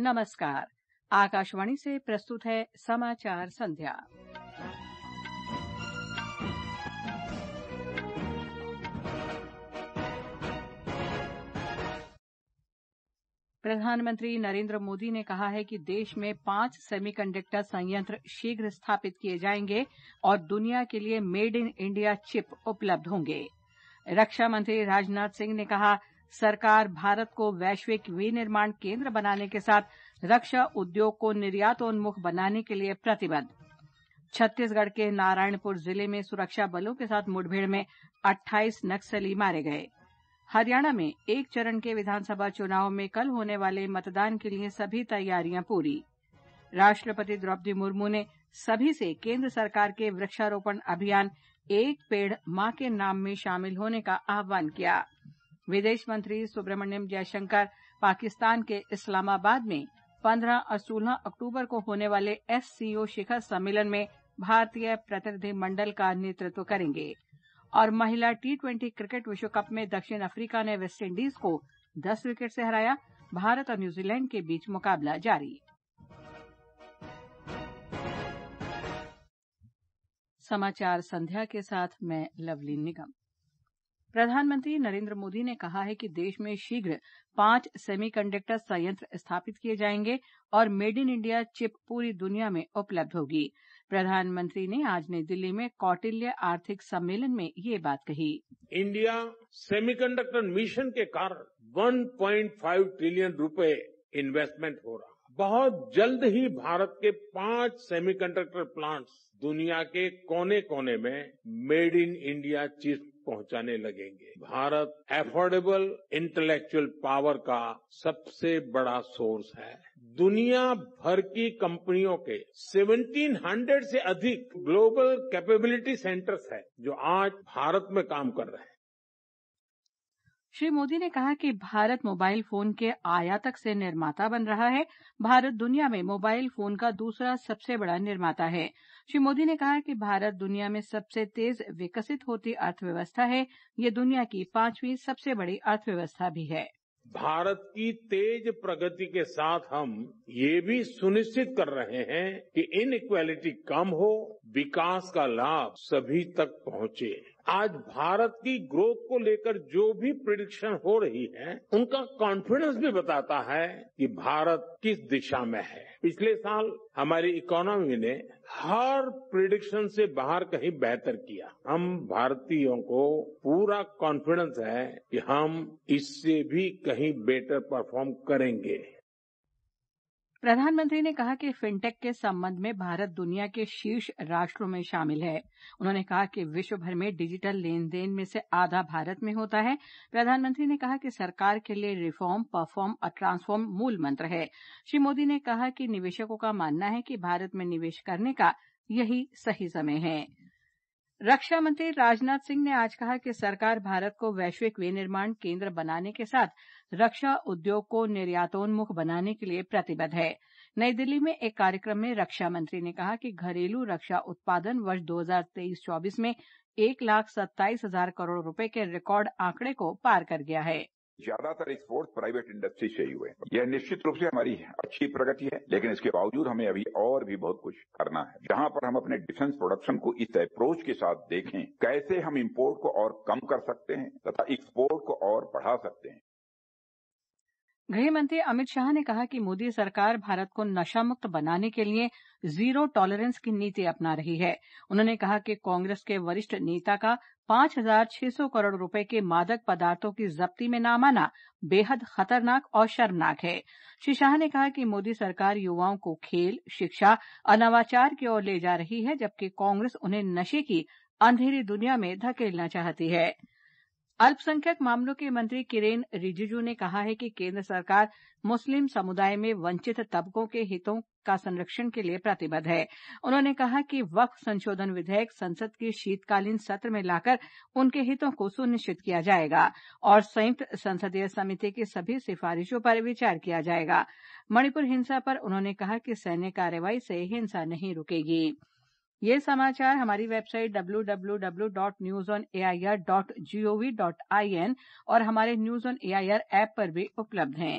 नमस्कार आकाशवाणी से प्रस्तुत है समाचार संध्या प्रधानमंत्री नरेंद्र मोदी ने कहा है कि देश में पांच सेमीकंडक्टर संयंत्र शीघ्र स्थापित किए जाएंगे और दुनिया के लिए मेड इन इंडिया चिप उपलब्ध होंगे रक्षा मंत्री राजनाथ सिंह ने कहा सरकार भारत को वैश्विक विनिर्माण केंद्र बनाने के साथ रक्षा उद्योग को निर्यातोन्मुख बनाने के लिए प्रतिबद्ध छत्तीसगढ़ के नारायणपुर जिले में सुरक्षा बलों के साथ मुठभेड़ में 28 नक्सली मारे गए हरियाणा में एक चरण के विधानसभा चुनाव में कल होने वाले मतदान के लिए सभी तैयारियां पूरी राष्ट्रपति द्रौपदी मुर्मू ने सभी से केंद्र सरकार के वृक्षारोपण अभियान एक पेड़ मां के नाम में शामिल होने का आह्वान किया विदेश मंत्री सुब्रमण्यम जयशंकर पाकिस्तान के इस्लामाबाद में 15 और 16 अक्टूबर को होने वाले एससीओ शिखर सम्मेलन में भारतीय प्रतिनिधिमंडल का नेतृत्व करेंगे और महिला टी ट्वेंटी क्रिकेट विश्व कप में दक्षिण अफ्रीका ने वेस्टइंडीज को 10 विकेट से हराया भारत और न्यूजीलैंड के बीच मुकाबला जारी समाचार संध्या के साथ मैं लवली निगम प्रधानमंत्री नरेन्द्र मोदी ने कहा है कि देश में शीघ्र पांच सेमीकंडक्टर संयंत्र स्थापित किए जाएंगे और मेड इन इंडिया चिप पूरी दुनिया में उपलब्ध होगी प्रधानमंत्री ने आज नई दिल्ली में कौटिल्य आर्थिक सम्मेलन में ये बात कही इंडिया सेमीकंडक्टर मिशन के कारण 1.5 ट्रिलियन रुपए इन्वेस्टमेंट हो रहा बहुत जल्द ही भारत के पांच सेमीकंडक्टर प्लांट्स दुनिया के कोने कोने में मेड इन इंडिया चिप पहुंचाने लगेंगे भारत एफोर्डेबल इंटेलेक्चुअल पावर का सबसे बड़ा सोर्स है दुनिया भर की कंपनियों के 1700 से अधिक ग्लोबल कैपेबिलिटी सेंटर्स है जो आज भारत में काम कर रहे हैं श्री मोदी ने कहा कि भारत मोबाइल फोन के आयातक से निर्माता बन रहा है भारत दुनिया में मोबाइल फोन का दूसरा सबसे बड़ा निर्माता है श्री मोदी ने कहा कि भारत दुनिया में सबसे तेज विकसित होती अर्थव्यवस्था है यह दुनिया की पांचवीं सबसे बड़ी अर्थव्यवस्था भी है भारत की तेज प्रगति के साथ हम ये भी सुनिश्चित कर रहे हैं कि इनइक्वालिटी कम हो विकास का लाभ सभी तक पहुंचे आज भारत की ग्रोथ को लेकर जो भी प्रिडिक्शन हो रही है उनका कॉन्फिडेंस भी बताता है कि भारत किस दिशा में है पिछले साल हमारी इकोनॉमी ने हर प्रिडिक्शन से बाहर कहीं बेहतर किया हम भारतीयों को पूरा कॉन्फिडेंस है कि हम इससे भी कहीं बेटर परफॉर्म करेंगे प्रधानमंत्री ने कहा कि फिनटेक के संबंध में भारत दुनिया के शीर्ष राष्ट्रों में शामिल है उन्होंने कहा कि विश्व भर में डिजिटल लेन देन में से आधा भारत में होता है प्रधानमंत्री ने कहा कि सरकार के लिए रिफॉर्म परफॉर्म और ट्रांसफॉर्म मूल मंत्र है श्री मोदी ने कहा कि निवेशकों का मानना है कि भारत में निवेश करने का यही सही समय है रक्षा मंत्री राजनाथ सिंह ने आज कहा कि सरकार भारत को वैश्विक विनिर्माण केंद्र बनाने के साथ रक्षा उद्योग को निर्यातोन्मुख बनाने के लिए प्रतिबद्ध है नई दिल्ली में एक कार्यक्रम में रक्षा मंत्री ने कहा कि घरेलू रक्षा उत्पादन वर्ष 2023-24 में एक लाख सत्ताईस हजार करोड़ रुपए के रिकॉर्ड आंकड़े को पार कर गया है ज्यादातर एक्सपोर्ट प्राइवेट इंडस्ट्री से ही हुए यह निश्चित रूप से हमारी अच्छी प्रगति है लेकिन इसके बावजूद हमें अभी और भी बहुत कुछ करना है जहां पर हम अपने डिफेंस प्रोडक्शन को इस अप्रोच के साथ देखें कैसे हम इम्पोर्ट को और कम कर सकते हैं तथा एक्सपोर्ट को और बढ़ा सकते हैं गृह मंत्री अमित शाह ने कहा कि मोदी सरकार भारत को नशा मुक्त बनाने के लिए जीरो टॉलरेंस की नीति अपना रही है उन्होंने कहा कि कांग्रेस के वरिष्ठ नेता का पांच हजार छह सौ करोड़ रुपए के मादक पदार्थों की जब्ती में नाम आना बेहद खतरनाक और शर्मनाक है श्री शाह ने कहा कि मोदी सरकार युवाओं को खेल शिक्षा और नवाचार की ओर ले जा रही है जबकि कांग्रेस उन्हें नशे की अंधेरी दुनिया में धकेलना चाहती है अल्पसंख्यक मामलों के मंत्री किरेन रिजिजू ने कहा है कि केंद्र सरकार मुस्लिम समुदाय में वंचित तबकों के हितों का संरक्षण के लिए प्रतिबद्ध है उन्होंने कहा कि वक्फ संशोधन विधेयक संसद के शीतकालीन सत्र में लाकर उनके हितों को सुनिश्चित किया जाएगा और संयुक्त संसदीय समिति की सभी सिफारिशों पर विचार किया जाएगा मणिपुर हिंसा पर उन्होंने कहा कि सैन्य कार्रवाई से हिंसा नहीं रुकेगी ये समाचार हमारी website W W W dot news on A I R dot G O V dot I N और हमारे news on A I R app पर भी उपलब्ध हैं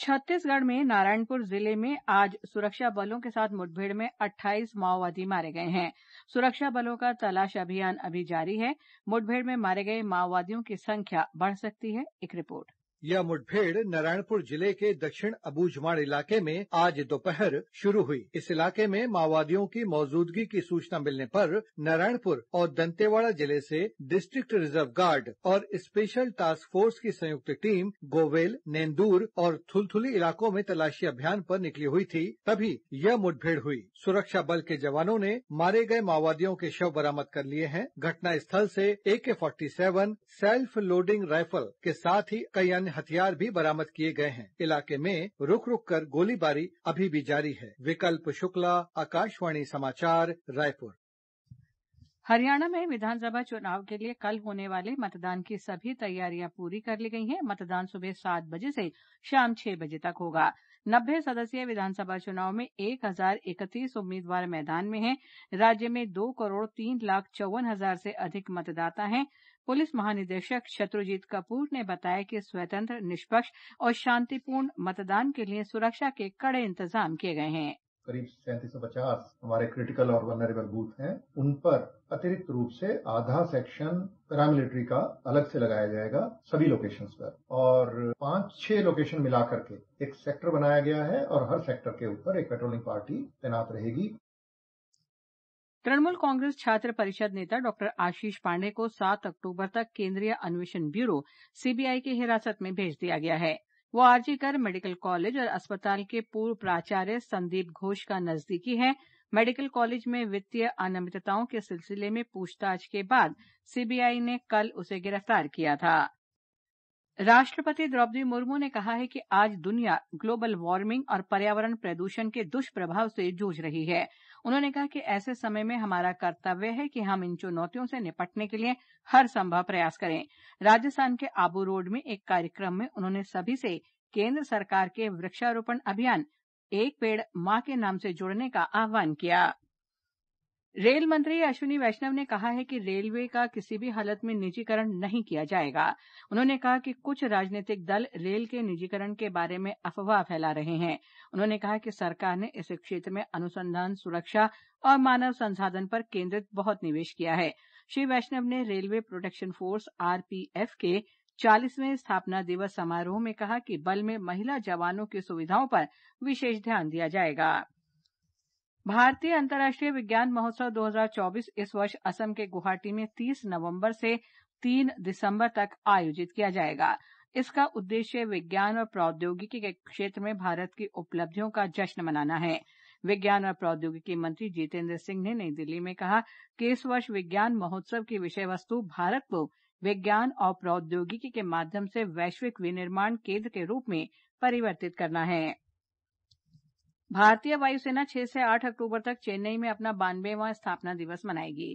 छत्तीसगढ़ में नारायणपुर जिले में आज सुरक्षा बलों के साथ मुठभेड़ में 28 माओवादी मारे गए हैं सुरक्षा बलों का तलाश अभियान अभी जारी है मुठभेड़ में मारे गए माओवादियों की संख्या बढ़ सकती है एक रिपोर्ट यह मुठभेड़ नारायणपुर जिले के दक्षिण अबूझमाड़ इलाके में आज दोपहर शुरू हुई इस इलाके में माओवादियों की मौजूदगी की सूचना मिलने पर नारायणपुर और दंतेवाड़ा जिले से डिस्ट्रिक्ट रिजर्व गार्ड और स्पेशल टास्क फोर्स की संयुक्त टीम गोवेल नेंदूर और थुलथुली इलाकों में तलाशी अभियान पर निकली हुई थी तभी यह मुठभेड़ हुई सुरक्षा बल के जवानों ने मारे गए माओवादियों के शव बरामद कर लिए हैं घटनास्थल से एके सेल्फ लोडिंग राइफल के साथ ही कई अन्य हथियार भी बरामद किए गए हैं इलाके में रूक रूक कर गोलीबारी अभी भी जारी है विकल्प शुक्ला आकाशवाणी समाचार रायपुर हरियाणा में विधानसभा चुनाव के लिए कल होने वाले मतदान की सभी तैयारियां पूरी कर ली गई हैं मतदान सुबह सात बजे से शाम छह बजे तक होगा नब्बे सदस्यीय विधानसभा चुनाव में एक हजार इकतीस उम्मीदवार मैदान में हैं राज्य में दो करोड़ तीन लाख चौवन हजार से अधिक मतदाता हैं पुलिस महानिदेशक शत्रुजीत कपूर ने बताया कि स्वतंत्र निष्पक्ष और शांतिपूर्ण मतदान के लिए सुरक्षा के कड़े इंतजाम किए गए हैं करीब सैंतीस सौ पचास हमारे क्रिटिकल और वनरेबल बूथ हैं उन पर अतिरिक्त रूप से आधा सेक्शन पैरामिलिट्री का अलग से लगाया जाएगा सभी लोकेशंस पर और पांच छह लोकेशन मिलाकर के एक सेक्टर बनाया गया है और हर सेक्टर के ऊपर एक पेट्रोलिंग पार्टी तैनात रहेगी तृणमूल कांग्रेस छात्र परिषद नेता डॉक्टर आशीष पांडेय को सात अक्टूबर तक केंद्रीय अन्वेषण ब्यूरो सीबीआई की हिरासत में भेज दिया गया है वो आरजी कर मेडिकल कॉलेज और अस्पताल के पूर्व प्राचार्य संदीप घोष का नजदीकी है मेडिकल कॉलेज में वित्तीय अनियमितताओं के सिलसिले में पूछताछ के बाद सीबीआई ने कल उसे गिरफ्तार किया था राष्ट्रपति द्रौपदी मुर्मू ने कहा है कि आज दुनिया ग्लोबल वार्मिंग और पर्यावरण प्रदूषण के दुष्प्रभाव से जूझ रही है उन्होंने कहा कि ऐसे समय में हमारा कर्तव्य है कि हम इन चुनौतियों से निपटने के लिए हर संभव प्रयास करें राजस्थान के आबू रोड में एक कार्यक्रम में उन्होंने सभी से केंद्र सरकार के वृक्षारोपण अभियान एक पेड़ मां के नाम से जुड़ने का आह्वान किया रेल मंत्री अश्विनी वैष्णव ने कहा है कि रेलवे का किसी भी हालत में निजीकरण नहीं किया जाएगा उन्होंने कहा कि कुछ राजनीतिक दल रेल के निजीकरण के बारे में अफवाह फैला रहे हैं उन्होंने कहा कि सरकार ने इस क्षेत्र में अनुसंधान सुरक्षा और मानव संसाधन पर केंद्रित बहुत निवेश किया है श्री वैष्णव ने रेलवे प्रोटेक्शन फोर्स आरपीएफ के चालीसवें स्थापना दिवस समारोह में कहा कि बल में महिला जवानों की सुविधाओं पर विशेष ध्यान दिया जाएगा भारतीय अंतर्राष्ट्रीय विज्ञान महोत्सव 2024 इस वर्ष असम के गुवाहाटी में 30 नवंबर से 3 दिसंबर तक आयोजित किया जाएगा इसका उद्देश्य विज्ञान और प्रौद्योगिकी के क्षेत्र में भारत की उपलब्धियों का जश्न मनाना है विज्ञान और प्रौद्योगिकी मंत्री जितेंद्र सिंह ने नई दिल्ली में कहा कि इस वर्ष विज्ञान महोत्सव की विषय वस्तु भारत को विज्ञान और प्रौद्योगिकी के माध्यम से वैश्विक विनिर्माण केंद्र के रूप में परिवर्तित करना है भारतीय वायुसेना छह से आठ अक्टूबर तक चेन्नई में अपना बानवेवां स्थापना दिवस मनाएगी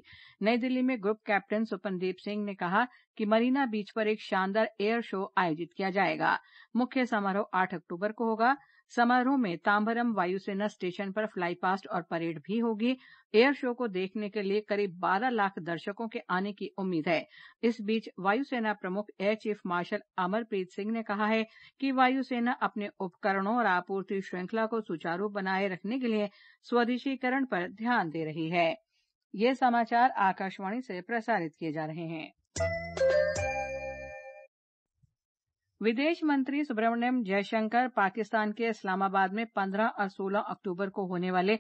नई दिल्ली में ग्रुप कैप्टन सुपनदीप सिंह ने कहा कि मरीना बीच पर एक शानदार एयर शो आयोजित किया जाएगा मुख्य समारोह आठ अक्टूबर को होगा समारोह में ताम्बरम वायुसेना स्टेशन पर फ्लाई पास्ट और परेड भी होगी एयर शो को देखने के लिए करीब 12 लाख दर्शकों के आने की उम्मीद है इस बीच वायुसेना प्रमुख air chief marshal Amarpreet Singh ने कहा है कि वायुसेना अपने उपकरणों और आपूर्ति श्रृंखला को सुचारू बनाए रखने के लिए स्वदेशीकरण पर ध्यान दे रही है ये समाचार आकाशवाणी से प्रसारित किए जा रहे हैं विदेश मंत्री सुब्रमण्यम जयशंकर पाकिस्तान के इस्लामाबाद में 15 और 16 अक्टूबर को होने वाले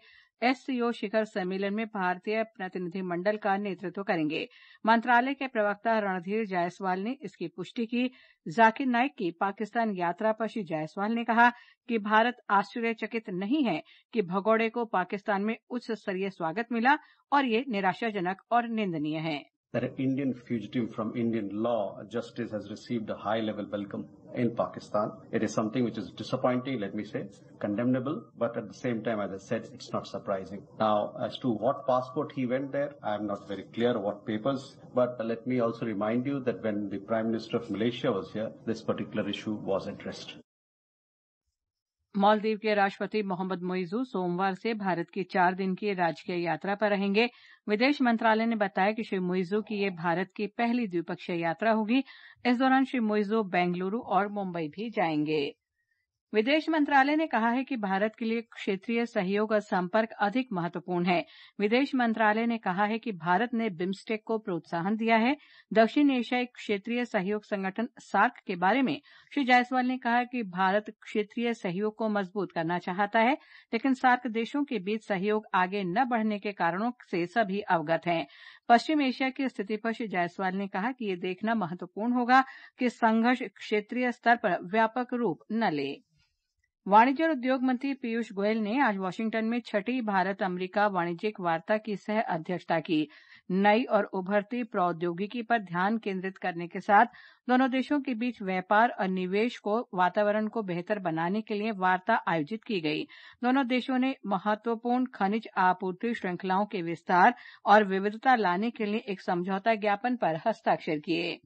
एससीओ शिखर सम्मेलन में भारतीय प्रतिनिधिमंडल का नेतृत्व करेंगे मंत्रालय के प्रवक्ता रणधीर जायसवाल ने इसकी पुष्टि की जाकिर नाइक की पाकिस्तान यात्रा पर श्री जायसवाल ने कहा कि भारत आश्चर्यचकित नहीं है कि भगौड़े को पाकिस्तान में उच्च स्तरीय स्वागत मिला और ये निराशाजनक और निंदनीय है that an Indian fugitive from Indian law justice has received a high level welcome in Pakistan. It is something which is disappointing, let me say, condemnable, but at the same time, as I said, it's not surprising. Now, as to what passport he went there, I am not very clear what papers, but let me also remind you that when the Prime Minister of Malaysia was here, this particular issue was addressed. Maldives के राष्ट्रपति मोहम्मद मोइजू सोमवार से भारत की चार दिन की राजकीय यात्रा पर रहेंगे विदेश मंत्रालय ने बताया कि श्री मोइजू की यह भारत की पहली द्विपक्षीय यात्रा होगी इस दौरान श्री मोइजू बेंगलुरु और मुंबई भी जाएंगे विदेश मंत्रालय ने कहा है कि भारत के लिए क्षेत्रीय सहयोग और संपर्क अधिक महत्वपूर्ण है विदेश मंत्रालय ने कहा है कि भारत ने बिम्स्टेक को प्रोत्साहन दिया है दक्षिण एशियाई क्षेत्रीय सहयोग संगठन सार्क के बारे में श्री जायसवाल ने कहा कि भारत क्षेत्रीय सहयोग को मजबूत करना चाहता है लेकिन सार्क देशों के बीच सहयोग आगे न बढ़ने के कारणों से सभी अवगत हैं पश्चिम एशिया की स्थिति पर श्री जायसवाल ने कहा कि यह देखना महत्वपूर्ण होगा कि संघर्ष क्षेत्रीय स्तर पर व्यापक रूप न ले वाणिज्य और उद्योग मंत्री पीयूष गोयल ने आज वाशिंगटन में छठी भारत अमरीका वाणिज्यिक वार्ता की सह अध्यक्षता की नई और उभरती प्रौद्योगिकी पर ध्यान केंद्रित करने के साथ दोनों देशों के बीच व्यापार और निवेश को वातावरण को बेहतर बनाने के लिए वार्ता आयोजित की गई दोनों देशों ने महत्वपूर्ण खनिज आपूर्ति श्रृंखलाओं के विस्तार और विविधता लाने के लिए एक समझौता ज्ञापन पर हस्ताक्षर किये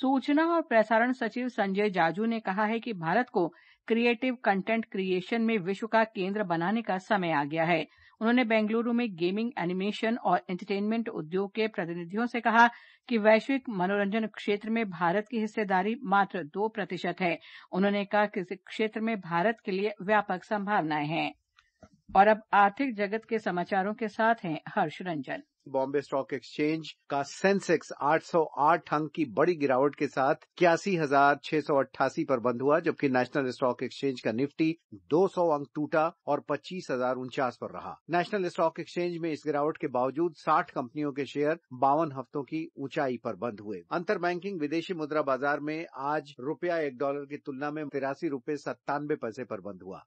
सूचना और प्रसारण सचिव संजय जाजू ने कहा है कि भारत को क्रिएटिव कंटेंट क्रिएशन में विश्व का केंद्र बनाने का समय आ गया है उन्होंने बेंगलुरु में गेमिंग एनिमेशन और एंटरटेनमेंट उद्योग के प्रतिनिधियों से कहा कि वैश्विक मनोरंजन क्षेत्र में भारत की हिस्सेदारी मात्र दो प्रतिशत है उन्होंने कहा कि इस क्षेत्र में भारत के लिए व्यापक संभावनाएं हैं और अब आर्थिक जगत के समाचारों के साथ हैं हर्ष रंजन बॉम्बे स्टॉक एक्सचेंज का सेंसेक्स 808 अंक की बड़ी गिरावट के साथ इक्यासी पर बंद हुआ जबकि नेशनल स्टॉक एक्सचेंज का निफ्टी 200 अंक टूटा और पच्चीस पर रहा नेशनल स्टॉक एक्सचेंज में इस गिरावट के बावजूद 60 कंपनियों के शेयर बावन हफ्तों की ऊंचाई पर बंद हुए अंतर बैंकिंग विदेशी मुद्रा बाजार में आज रुपया एक डॉलर की तुलना में तिरासी रूपए सत्तानवे पैसे पर बंद हुआ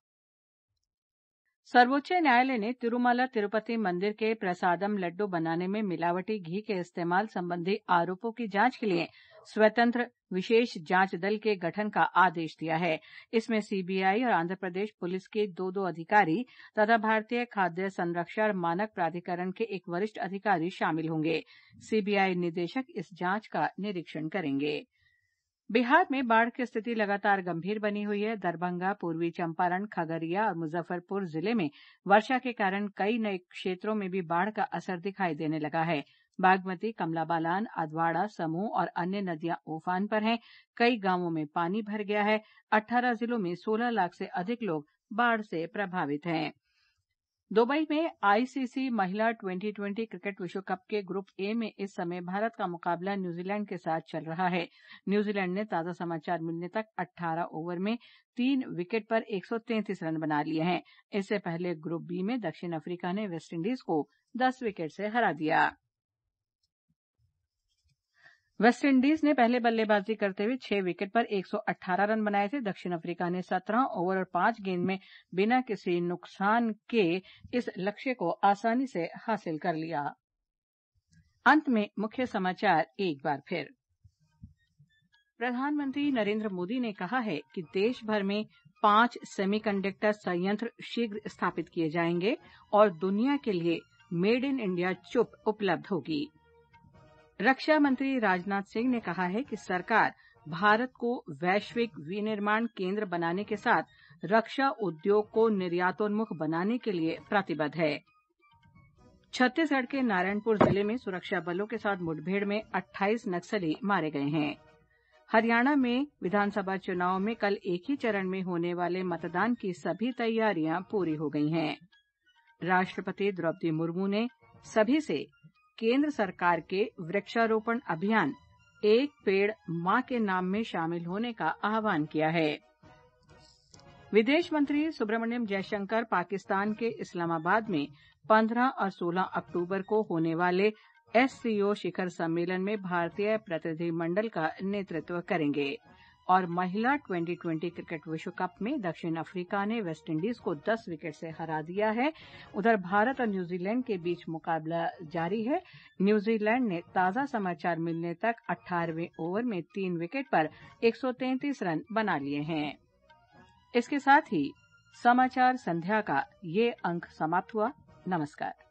सर्वोच्च न्यायालय ने तिरुमला तिरुपति मंदिर के प्रसादम लड्डू बनाने में मिलावटी घी के इस्तेमाल संबंधी आरोपों की जांच के लिए स्वतंत्र विशेष जांच दल के गठन का आदेश दिया है इसमें सीबीआई और आंध्र प्रदेश पुलिस के दो दो अधिकारी तथा भारतीय खाद्य संरक्षण मानक प्राधिकरण के एक वरिष्ठ अधिकारी शामिल होंगे सीबीआई निदेशक इस जांच का निरीक्षण करेंगे बिहार में बाढ़ की स्थिति लगातार गंभीर बनी हुई है दरभंगा पूर्वी चंपारण खगड़िया और मुजफ्फरपुर जिले में वर्षा के कारण कई नए क्षेत्रों में भी बाढ़ का असर दिखाई देने लगा है बागमती कमला बालान अधवाड़ा समूह और अन्य नदियां उफान पर हैं कई गांवों में पानी भर गया है अट्ठारह जिलों में सोलह लाख से अधिक लोग बाढ़ से प्रभावित हैं दुबई में आईसीसी महिला 2020 क्रिकेट विश्व कप के ग्रुप ए में इस समय भारत का मुकाबला न्यूजीलैंड के साथ चल रहा है न्यूजीलैंड ने ताजा समाचार मिलने तक 18 ओवर में तीन विकेट पर 133 रन बना लिए हैं इससे पहले ग्रुप बी में दक्षिण अफ्रीका ने वेस्टइंडीज को 10 विकेट से हरा दिया वेस्टइंडीज ने पहले बल्लेबाजी करते हुए छह विकेट पर 118 रन बनाए थे दक्षिण अफ्रीका ने 17 ओवर और पांच गेंद में बिना किसी नुकसान के इस लक्ष्य को आसानी से हासिल कर लिया अंत में मुख्य समाचार एक बार फिर प्रधानमंत्री नरेंद्र मोदी ने कहा है कि देश भर में पांच सेमीकंडक्टर संयंत्र शीघ्र स्थापित किए जाएंगे और दुनिया के लिए मेड इन इंडिया चुप उपलब्ध होगी रक्षा मंत्री राजनाथ सिंह ने कहा है कि सरकार भारत को वैश्विक विनिर्माण केंद्र बनाने के साथ रक्षा उद्योग को निर्यातोन्मुख बनाने के लिए प्रतिबद्ध है छत्तीसगढ़ के नारायणपुर जिले में सुरक्षा बलों के साथ मुठभेड़ में 28 नक्सली मारे गए हैं हरियाणा में विधानसभा चुनाव में कल एक ही चरण में होने वाले मतदान की सभी तैयारियां पूरी हो गई हैं राष्ट्रपति द्रौपदी मुर्मू ने सभी से केंद्र सरकार के वृक्षारोपण अभियान एक पेड़ मां के नाम में शामिल होने का आह्वान किया है विदेश मंत्री सुब्रमण्यम जयशंकर पाकिस्तान के इस्लामाबाद में 15 और 16 अक्टूबर को होने वाले एससीओ शिखर सम्मेलन में भारतीय प्रतिनिधिमंडल का नेतृत्व करेंगे और महिला ट्वेंटी ट्वेंटी क्रिकेट विश्व कप में दक्षिण अफ्रीका ने वेस्टइंडीज को दस विकेट से हरा दिया है उधर भारत और न्यूजीलैंड के बीच मुकाबला जारी है न्यूजीलैंड ने ताजा समाचार मिलने तक अट्ठारहवें ओवर में तीन विकेट पर 133 रन बना लिए हैं इसके साथ ही समाचार संध्या का ये अंक समाप्त हुआ नमस्कार